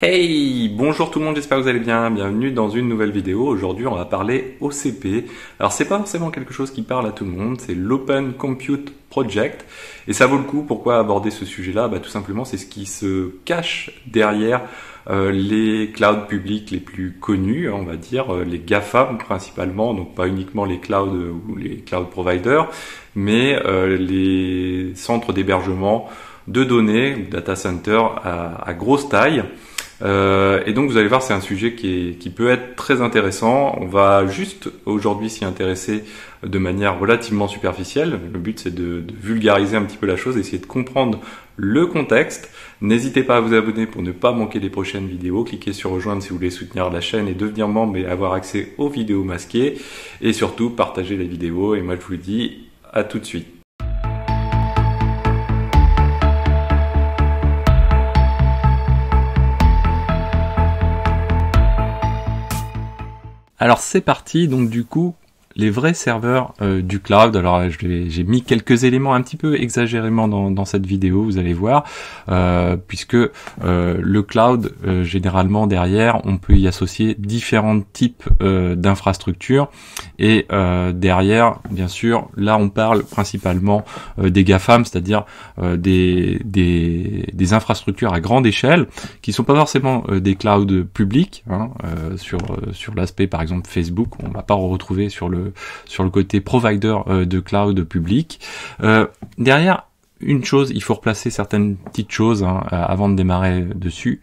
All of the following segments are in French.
Hey Bonjour tout le monde, j'espère que vous allez bien, bienvenue dans une nouvelle vidéo. Aujourd'hui on va parler OCP. Alors c'est pas forcément quelque chose qui parle à tout le monde, c'est l'Open Compute Project. Et ça vaut le coup, pourquoi aborder ce sujet-là bah, Tout simplement c'est ce qui se cache derrière euh, les clouds publics les plus connus, hein, on va dire, euh, les GAFA principalement, donc pas uniquement les clouds euh, ou les cloud providers, mais les centres d'hébergement de données, data centers à grosse taille. Euh, et donc vous allez voir, c'est un sujet qui, qui, peut être très intéressant. On va juste aujourd'hui s'y intéresser de manière relativement superficielle. Le but c'est de, vulgariser un petit peu la chose, essayer de comprendre le contexte. N'hésitez pas à vous abonner pour ne pas manquer les prochaines vidéos. Cliquez sur rejoindre si vous voulez soutenir la chaîne et devenir membre et avoir accès aux vidéos masquées. Et surtout, partagez les vidéos. Et moi je vous dis, à tout de suite. Alors c'est parti, donc du coup, les vrais serveurs euh, du cloud. Alors euh, j'ai mis quelques éléments un petit peu exagérément dans, cette vidéo, vous allez voir, euh, puisque le cloud, généralement derrière, on peut y associer différents types d'infrastructures. Et derrière, bien sûr, là on parle principalement des GAFAM, c'est-à-dire des, des, infrastructures à grande échelle, qui sont pas forcément des clouds publics, hein, sur, sur l'aspect par exemple Facebook, on va pas retrouver sur le, sur le côté provider euh, de cloud public. Euh, derrière, une chose, il faut replacer certaines petites choses hein, euh, avant de démarrer dessus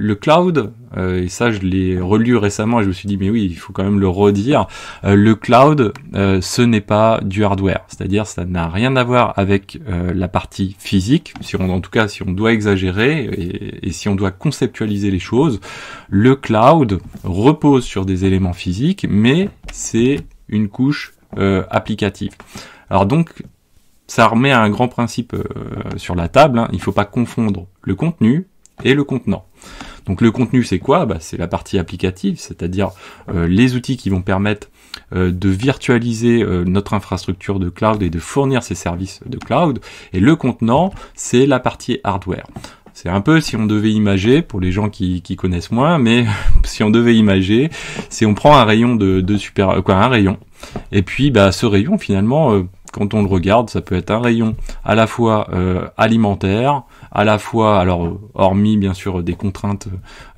le cloud, euh, et ça je l'ai relu récemment et je me suis dit mais oui, il faut quand même le redire, euh, le cloud, euh, ce n'est pas du hardware, c'est-à-dire ça n'a rien à voir avec la partie physique, si on, en tout cas si on doit exagérer et, si on doit conceptualiser les choses, le cloud repose sur des éléments physiques, mais c'est une couche applicative. Alors donc, ça remet un grand principe sur la table, hein. il ne faut pas confondre le contenu et le contenant. Donc le contenu, c'est quoi bah, C'est la partie applicative, c'est-à-dire euh, les outils qui vont permettre euh, de virtualiser euh, notre infrastructure de cloud et de fournir ces services de cloud. Et le contenant, c'est la partie hardware. C'est un peu si on devait imager, pour les gens qui, connaissent moins, mais si on devait imager, c'est on prend un rayon de, de super, quoi, un rayon, et puis bah ce rayon finalement quand on le regarde, ça peut être un rayon à la fois euh, alimentaire, à la fois, alors euh, hormis bien sûr des contraintes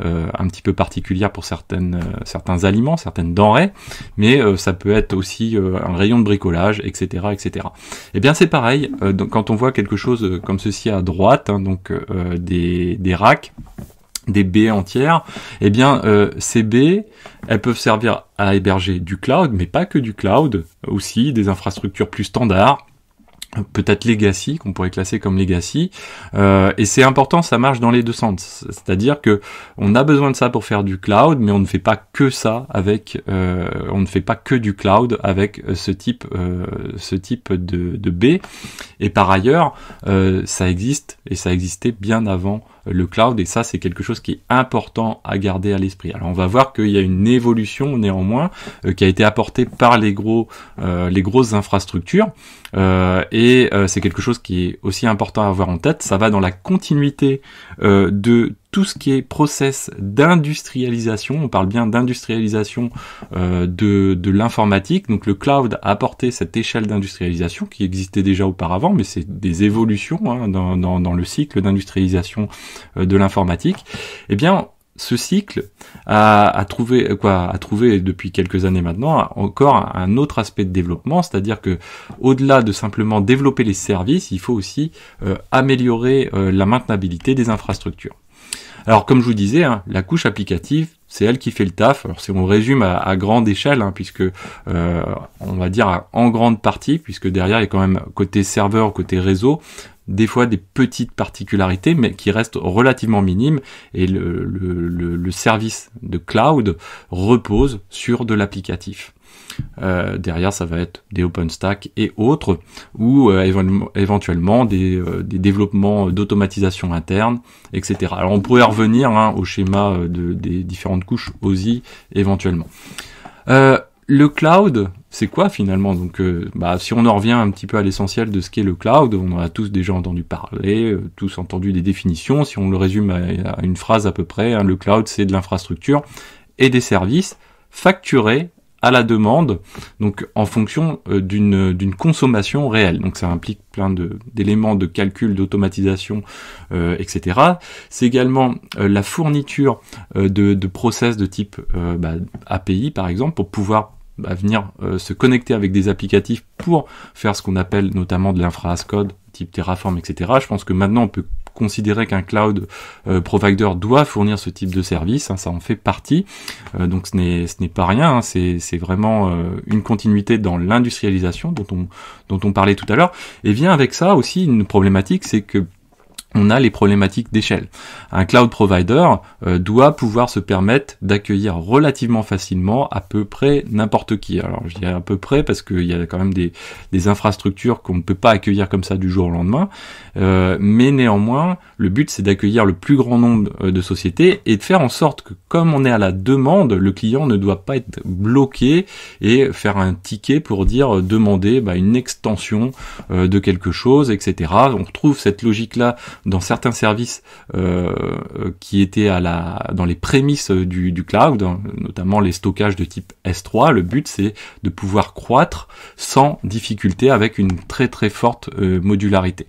euh, un petit peu particulières pour certaines, certains aliments, certaines denrées, mais ça peut être aussi un rayon de bricolage, etc., etc. Et eh bien c'est pareil donc, quand on voit quelque chose comme ceci à droite, hein, donc des, des racks des baies entières, eh bien euh, ces baies, elles peuvent servir à héberger du cloud, mais pas que du cloud, aussi des infrastructures plus standards, peut-être legacy qu'on pourrait classer comme legacy euh, et c'est important ça marche dans les deux sens c'est-à-dire que on a besoin de ça pour faire du cloud mais on ne fait pas que ça avec euh, on ne fait pas que du cloud avec ce type ce type de, de B et par ailleurs ça existe et ça existait bien avant le cloud et ça c'est quelque chose qui est important à garder à l'esprit. Alors on va voir qu'il y a une évolution néanmoins euh, qui a été apportée par les gros euh, les grosses infrastructures euh, et c'est quelque chose qui est aussi important à avoir en tête. Ça va dans la continuité de tout ce qui est process d'industrialisation. On parle bien d'industrialisation euh, de, l'informatique. Donc le cloud a apporté cette échelle d'industrialisation qui existait déjà auparavant, mais c'est des évolutions hein, dans, le cycle d'industrialisation euh, de l'informatique. Eh bien, ce cycle a, trouvé quoi a trouvé depuis quelques années maintenant encore un autre aspect de développement, c'est-à-dire que au-delà de simplement développer les services, il faut aussi euh, améliorer la maintenabilité des infrastructures. Alors comme je vous disais, hein, la couche applicative, c'est elle qui fait le taf. Alors si on résume à, grande échelle, hein, puisque euh, on va dire en grande partie, puisque derrière il y a quand même côté serveur, côté réseau, des fois des petites particularités, mais qui restent relativement minimes. Et le service de cloud repose sur de l'applicatif. Euh, derrière, ça va être des OpenStack et autres, ou euh, éventuellement euh, des, développements d'automatisation interne, etc. Alors on pourrait revenir hein, au schéma des différentes couches OSI éventuellement. le cloud, c'est quoi finalement Donc, bah, si on en revient un petit peu à l'essentiel de ce qu'est le cloud, on en a tous déjà entendu parler, tous entendu des définitions. Si on le résume à, une phrase à peu près, hein, le cloud, c'est de l'infrastructure et des services facturés à la demande, donc en fonction euh, d'une euh, d'une consommation réelle. Donc ça implique plein de d'éléments de calcul, d'automatisation, euh, etc. C'est également la fourniture de, de process de type bah, API par exemple pour pouvoir bah, venir se connecter avec des applicatifs pour faire ce qu'on appelle notamment de l'infra code type Terraform, etc. Je pense que maintenant on peut considérer qu'un cloud euh, provider doit fournir ce type de service, hein, ça en fait partie. Euh, donc ce n'est ce n'est pas rien, hein, c'est vraiment euh, une continuité dans l'industrialisation dont on dont on parlait tout à l'heure. Et vient avec ça aussi une problématique, c'est que on a les problématiques d'échelle. Un cloud provider euh, doit pouvoir se permettre d'accueillir relativement facilement à peu près n'importe qui. Alors je dirais à peu près parce qu'il y a quand même des, infrastructures qu'on ne peut pas accueillir comme ça du jour au lendemain. Euh, mais néanmoins, le but c'est d'accueillir le plus grand nombre euh, de sociétés et de faire en sorte que comme on est à la demande, le client ne doit pas être bloqué et faire un ticket pour dire demander bah, une extension de quelque chose, etc. On retrouve cette logique-là dans certains services euh, euh, qui étaient à la, dans les prémices euh, du, du cloud, hein, notamment les stockages de type S3. Le but, c'est de pouvoir croître sans difficulté avec une très très forte modularité.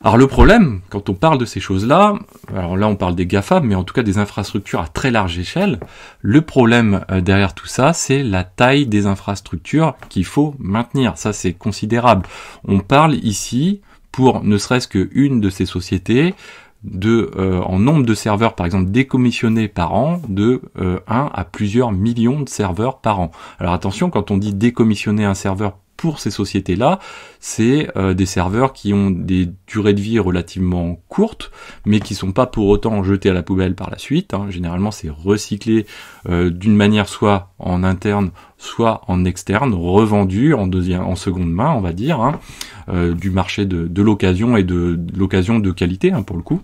Alors le problème, quand on parle de ces choses-là, alors là on parle des GAFA, mais en tout cas des infrastructures à très large échelle, le problème derrière tout ça, c'est la taille des infrastructures qu'il faut maintenir. Ça c'est considérable. On parle ici pour ne serait-ce qu'une de ces sociétés de, euh, en nombre de serveurs, par exemple, décommissionnés par an, de 1 euh, à plusieurs millions de serveurs par an. Alors attention, quand on dit décommissionner un serveur pour ces sociétés-là, c'est euh, des serveurs qui ont des durées de vie relativement courtes, mais qui sont pas pour autant jetés à la poubelle par la suite. Hein. Généralement, c'est recyclé euh, d'une manière soit en interne, soit en externe, revendu en deuxième, en seconde main, on va dire, hein, euh, du marché de, de l'occasion et de, l'occasion de qualité hein, pour le coup.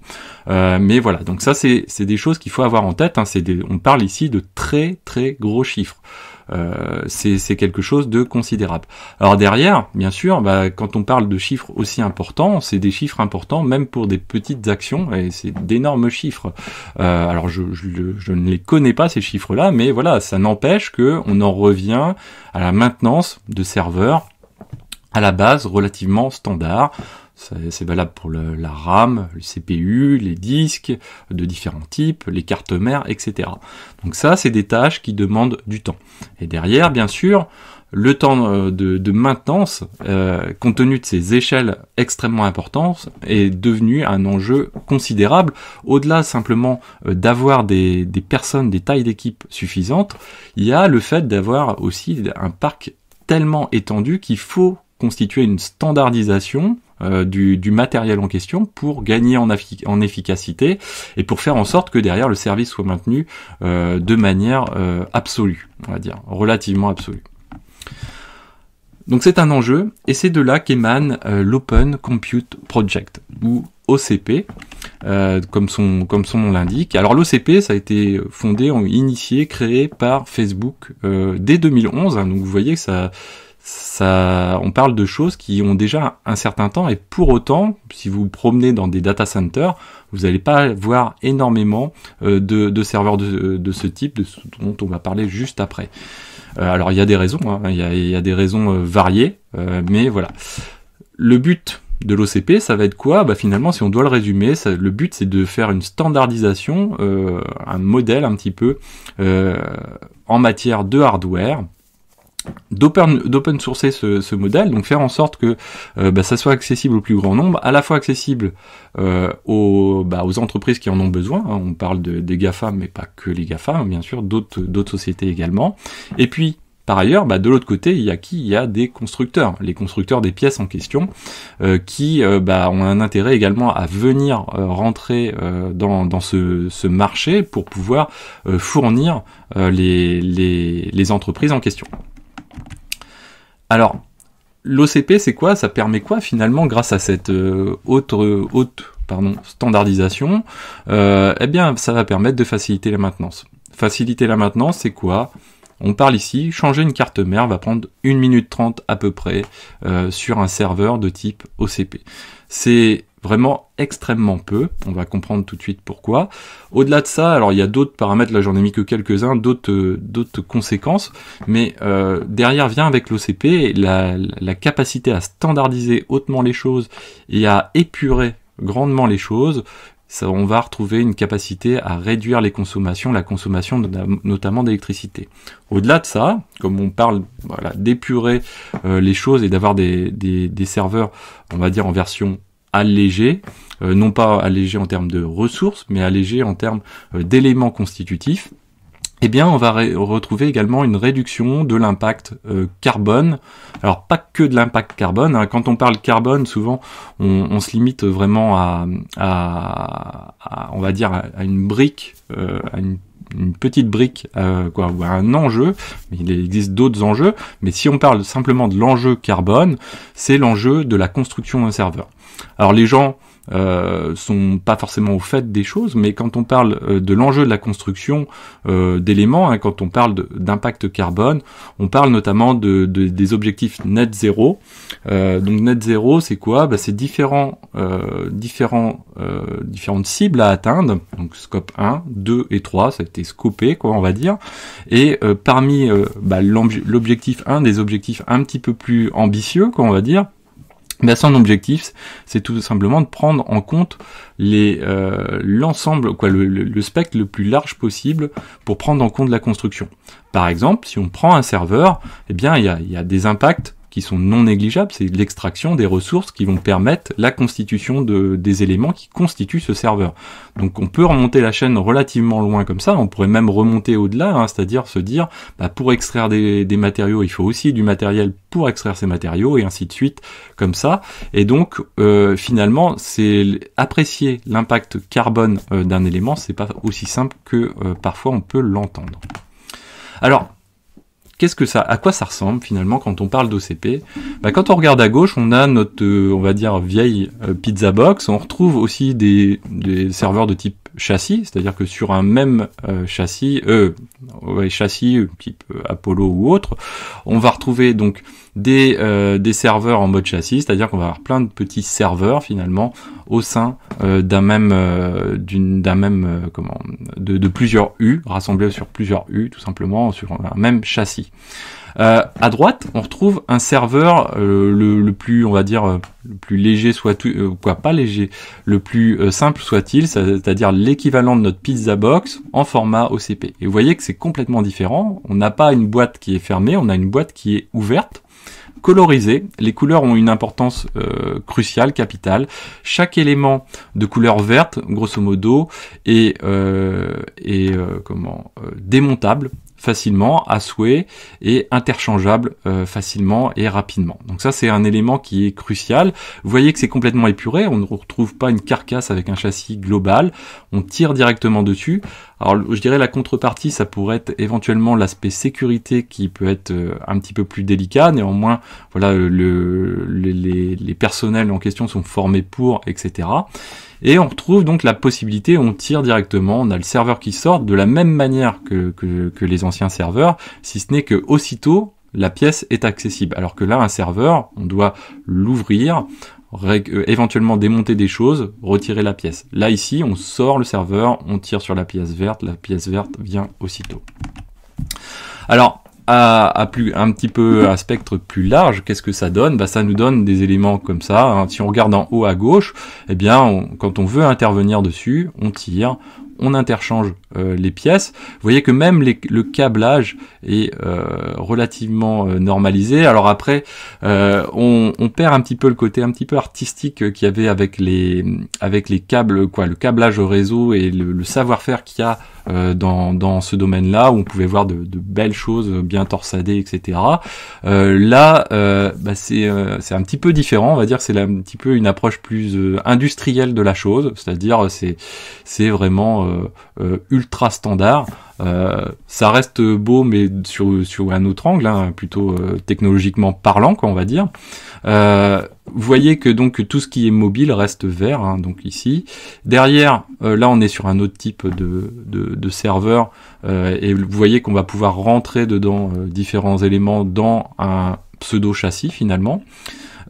mais voilà, donc ça c'est des choses qu'il faut avoir en tête. Hein, on parle ici de très très gros chiffres. Euh, c'est quelque chose de considérable. Alors derrière, bien sûr, bah, quand on parle de chiffres aussi importants, c'est des chiffres importants même pour des petites actions et c'est d'énormes chiffres. Euh, alors je, je, ne les connais pas ces chiffres-là, mais voilà, ça n'empêche qu'on en revient à la maintenance de serveurs à la base relativement standard. C'est valable pour la RAM, le CPU, les disques de différents types, les cartes mères, etc. Donc ça, c'est des tâches qui demandent du temps. Et derrière, bien sûr, le temps euh, de, maintenance, euh, compte tenu de ces échelles extrêmement importantes, est devenu un enjeu considérable. Au-delà simplement euh, d'avoir des, des personnes, des tailles d'équipe suffisantes, il y a le fait d'avoir aussi un parc tellement étendu qu'il faut constituer une standardisation euh, du, du, matériel en question pour gagner en, en, efficacité et pour faire en sorte que derrière le service soit maintenu euh, de manière euh, absolue, on va dire, relativement absolue. Donc c'est un enjeu et c'est de là qu'émane euh, l'Open Compute Project ou OCP, euh, comme, son, comme son nom l'indique. Alors l'OCP, ça a été fondé, initié, créé par Facebook euh, dès 2011. Hein, donc vous voyez que ça, ça, on parle de choses qui ont déjà un certain temps et pour autant, si vous vous promenez dans des data centers, vous n'allez pas voir énormément euh, de, serveurs de, ce type, dont on va parler juste après. Euh, alors il y a des raisons, hein. il, y a, des raisons euh, variées, mais voilà. Le but de l'OCP, ça va être quoi bah, Finalement, si on doit le résumer, le but c'est de faire une standardisation, un modèle un petit peu en matière de hardware d'open sourcer ce, ce, modèle, donc faire en sorte que euh, bah, ça soit accessible au plus grand nombre, à la fois accessible euh, aux, bah, aux, entreprises qui en ont besoin, hein, on parle de, des GAFA, mais pas que les GAFA, hein, bien sûr, d'autres d'autres sociétés également, et puis par ailleurs, bah, de l'autre côté, il y a qui Il y a des constructeurs, les constructeurs des pièces en question, euh, qui ont un intérêt également à venir rentrer dans, dans ce, ce, marché pour pouvoir fournir les, les, les entreprises en question. Alors, l'OCP, c'est quoi Ça permet quoi finalement grâce à cette euh, autre, euh, haute pardon, standardisation euh, Eh bien, ça va permettre de faciliter la maintenance. Faciliter la maintenance, c'est quoi on parle ici, changer une carte mère va prendre 1 minute 30 à peu près sur un serveur de type OCP. C'est vraiment extrêmement peu. On va comprendre tout de suite pourquoi. Au-delà de ça, alors il y a d'autres paramètres, là j'en ai mis que quelques-uns, d'autres euh, d'autres conséquences, mais euh, derrière vient avec l'OCP la, la capacité à standardiser hautement les choses et à épurer grandement les choses, ça, on va retrouver une capacité à réduire les consommations, la consommation notamment d'électricité. Au-delà de ça, comme on parle voilà, d'épurer euh, les choses et d'avoir des, des, des, serveurs, on va dire en version allégé, euh, non pas allégé en termes de ressources, mais allégé en termes euh, d'éléments constitutifs, eh bien, on va retrouver également une réduction de l'impact euh, carbone. Alors, pas que de l'impact carbone. Hein. Quand on parle carbone, souvent, on, se limite vraiment à, on va dire, à, une brique, à une une petite brique euh, quoi, ou un enjeu, il existe d'autres enjeux, mais si on parle simplement de l'enjeu carbone, c'est l'enjeu de la construction d'un serveur. Alors les gens euh, sont pas forcément au fait des choses, mais quand on parle euh, de l'enjeu de la construction euh, d'éléments, hein, quand on parle d'impact carbone, on parle notamment de, des objectifs net zéro. Euh, donc net zéro, c'est quoi bah, C'est différents, euh, différents, euh, différentes cibles à atteindre, donc scope 1, 2 et 3, ça a été scopé, quoi, on va dire. Et parmi bah, l'objectif 1, des objectifs un petit peu plus ambitieux, quoi, on va dire, son bah, objectif, c'est tout simplement de prendre en compte euh, l'ensemble, quoi, le, spectre le plus large possible pour prendre en compte la construction. Par exemple, si on prend un serveur, eh bien, il y il y a des impacts qui sont non négligeables, c'est l'extraction des ressources qui vont permettre la constitution de, des éléments qui constituent ce serveur. Donc on peut remonter la chaîne relativement loin comme ça, on pourrait même remonter au-delà, hein, c'est-à-dire se dire, bah, pour extraire des, matériaux, il faut aussi du matériel pour extraire ces matériaux, et ainsi de suite, comme ça. Et donc euh, finalement, c'est apprécier l'impact carbone euh, d'un élément, c'est pas aussi simple que euh, parfois on peut l'entendre. Alors, qu'est-ce que ça, à quoi ça ressemble finalement quand on parle d'OCP bah, Quand on regarde à gauche, on a notre, euh, on va dire, vieille euh, pizza box. On retrouve aussi des, serveurs de type châssis, c'est-à-dire que sur un même euh, châssis, ouais, châssis type Apollo ou autre, on va retrouver donc des, euh, des serveurs en mode châssis, c'est-à-dire qu'on va avoir plein de petits serveurs finalement au sein euh, d'un même, euh, d'une, d'un même, comment, de, de, plusieurs U rassemblés sur plusieurs U tout simplement sur un même châssis. à droite, on retrouve un serveur le, le, plus, on va dire, le plus léger soit quoi pas léger, le plus simple soit-il, c'est-à-dire l'équivalent de notre pizza box en format OCP. Et vous voyez que c'est complètement différent. On n'a pas une boîte qui est fermée, on a une boîte qui est ouverte colorisé, les couleurs ont une importance euh, cruciale, capitale. Chaque élément de couleur verte, grosso modo, est, euh, est euh, comment, démontable facilement à souhait et interchangeable euh, facilement et rapidement. Donc ça c'est un élément qui est crucial. Vous voyez que c'est complètement épuré, on ne retrouve pas une carcasse avec un châssis global, on tire directement dessus. Alors je dirais la contrepartie ça pourrait être éventuellement l'aspect sécurité qui peut être euh, un petit peu plus délicat, néanmoins voilà le, les, les personnels en question sont formés pour, etc. Et on retrouve donc la possibilité, on tire directement, on a le serveur qui sort de la même manière que, que les anciens serveurs, si ce n'est que aussitôt la pièce est accessible. Alors que là, un serveur, on doit l'ouvrir, euh, éventuellement démonter des choses, retirer la pièce. Là ici, on sort le serveur, on tire sur la pièce verte, la pièce verte vient aussitôt. Alors, à, plus, un petit peu un spectre plus large, qu'est-ce que ça donne bah, Ça nous donne des éléments comme ça. Hein. Si on regarde en haut à gauche, eh bien, quand on veut intervenir dessus, on tire, on interchange euh, les pièces. Vous voyez que même les, le câblage est euh, relativement euh, normalisé. Alors après, on, perd un petit peu le côté un petit peu artistique qu'il y avait avec les, avec les câbles, quoi, le câblage au réseau et le, le savoir-faire qu'il y a euh, dans, dans ce domaine-là, où on pouvait voir de, de, belles choses bien torsadées, etc. Euh, là, euh, bah c'est un petit peu différent, on va dire, c'est un petit peu une approche plus industrielle de la chose, c'est-à-dire c'est c'est vraiment ultra standard. Euh, ça reste beau, mais sur, sur un autre angle, hein, plutôt technologiquement parlant, quoi, on va dire. Euh, vous voyez que donc tout ce qui est mobile reste vert, hein, donc ici. Derrière, euh, là on est sur un autre type de, de, serveur, euh, et vous voyez qu'on va pouvoir rentrer dedans différents éléments dans un pseudo châssis finalement.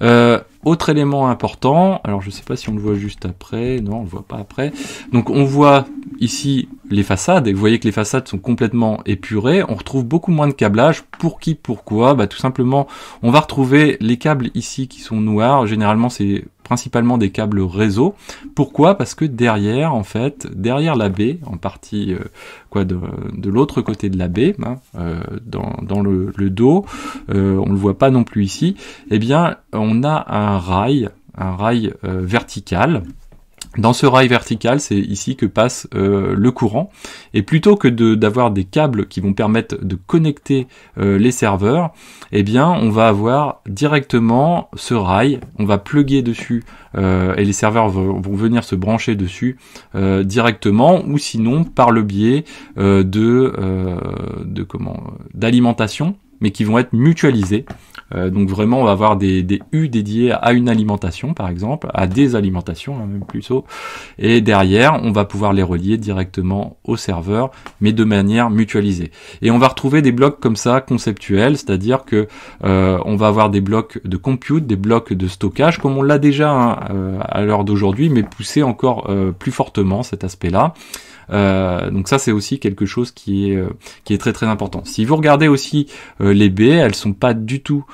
Euh, autre élément important, alors je ne sais pas si on le voit juste après, non on ne le voit pas après. Donc on voit ici les façades, et vous voyez que les façades sont complètement épurées, on retrouve beaucoup moins de câblage, pour qui, pourquoi bah, Tout simplement, on va retrouver les câbles ici qui sont noirs, généralement c'est principalement des câbles réseau. Pourquoi Parce que derrière, en fait, derrière la baie, en partie euh, quoi, de, l'autre côté de la baie, hein, euh, dans, le, dos, euh, on ne le voit pas non plus ici, eh bien, on a un rail, un rail vertical, dans ce rail vertical, c'est ici que passe euh, le courant. Et plutôt que d'avoir des câbles qui vont permettre de connecter euh, les serveurs, eh bien, on va avoir directement ce rail. On va plugger dessus euh, et les serveurs vont, venir se brancher dessus directement, ou sinon par le biais de, de comment d'alimentation mais qui vont être mutualisés. Euh, donc vraiment, on va avoir des, des, U dédiés à une alimentation, par exemple, à des alimentations, hein, même haut. Et derrière, on va pouvoir les relier directement au serveur, mais de manière mutualisée. Et on va retrouver des blocs comme ça conceptuels, c'est-à-dire que euh, on va avoir des blocs de compute, des blocs de stockage, comme on l'a déjà hein, euh, à l'heure d'aujourd'hui, mais pousser encore plus fortement cet aspect-là. Euh, donc ça, c'est aussi quelque chose qui est, euh, qui est très très important. Si vous regardez aussi euh, les baies, elles sont pas du tout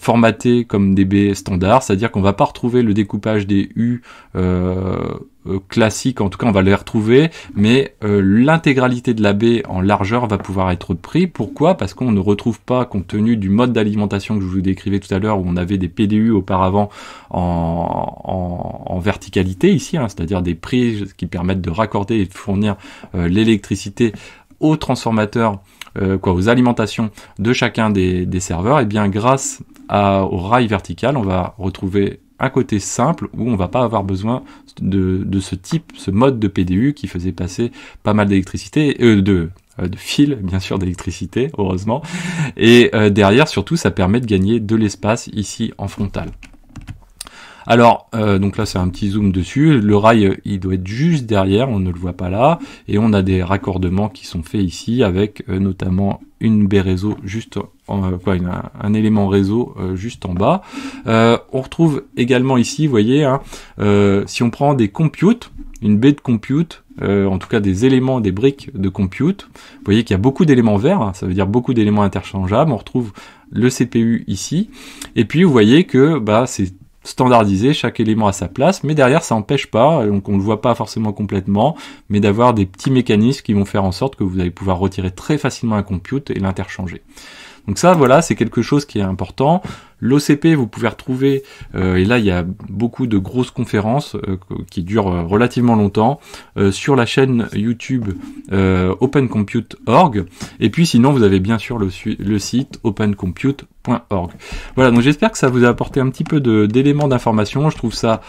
formatées comme des baies standards, c'est-à-dire qu'on va pas retrouver le découpage des U euh, classique, en tout cas on va les retrouver, mais euh, l'intégralité de la baie en largeur va pouvoir être prise. Pourquoi Parce qu'on ne retrouve pas, compte tenu du mode d'alimentation que je vous décrivais tout à l'heure, où on avait des PDU auparavant en, en, verticalité ici, hein, c'est-à-dire des prises qui permettent de raccorder et de fournir euh, l'électricité aux transformateurs, quoi, aux alimentations de chacun des, serveurs, et eh bien grâce au rail vertical, on va retrouver un côté simple où on va pas avoir besoin de, ce type, ce mode de PDU qui faisait passer pas mal d'électricité, euh, de, euh, de fil, bien sûr, d'électricité, heureusement. Et euh, derrière, surtout, ça permet de gagner de l'espace ici en frontal. Alors, euh, donc là, c'est un petit zoom dessus. Le rail, il doit être juste derrière, on ne le voit pas là. Et on a des raccordements qui sont faits ici avec euh, notamment une baie réseau juste en, euh, un, élément réseau juste en bas. on retrouve également ici, vous voyez, hein, si on prend des compute une baie de compute, en tout cas des éléments, des briques de compute. Vous voyez qu'il y a beaucoup d'éléments verts, ça veut dire beaucoup d'éléments interchangeables. On retrouve le CPU ici. Et puis vous voyez que bah, c'est standardisé, chaque élément à sa place, mais derrière ça n'empêche pas, donc on ne le voit pas forcément complètement, mais d'avoir des petits mécanismes qui vont faire en sorte que vous allez pouvoir retirer très facilement un compute et l'interchanger. Donc ça voilà, c'est quelque chose qui est important. L'OCP, vous pouvez retrouver, euh, et là il y a beaucoup de grosses conférences euh, qui durent euh, relativement longtemps, sur la chaîne YouTube opencompute.org. Et puis sinon, vous avez bien sûr le, site opencompute.org. Voilà, donc j'espère que ça vous a apporté un petit peu d'éléments d'information. Je trouve ça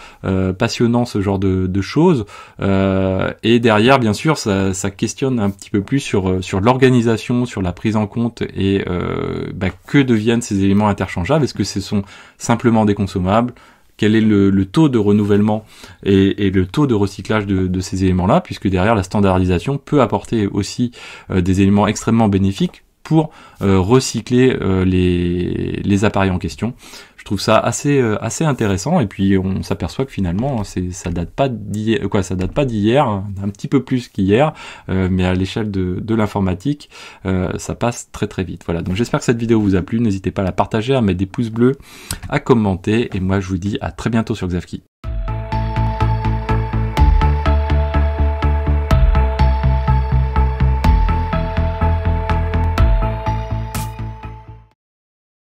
passionnant ce genre de, choses. et derrière, bien sûr, ça, questionne un petit peu plus sur, sur l'organisation, sur la prise en compte et bah, que deviennent ces éléments interchangeables ce sont simplement des consommables quel est le, taux de renouvellement et, le taux de recyclage de, ces éléments-là, puisque derrière la standardisation peut apporter aussi euh, des éléments extrêmement bénéfiques pour euh, recycler euh, les, les appareils en question je trouve ça assez euh, assez intéressant et puis on s'aperçoit que finalement c'est ça date pas d'hier quoi ça date pas d'hier un petit peu plus qu'hier euh, mais à l'échelle de, de l'informatique euh, ça passe très très vite voilà donc j'espère que cette vidéo vous a plu n'hésitez pas à la partager à mettre des pouces bleus à commenter et moi je vous dis à très bientôt sur Xavki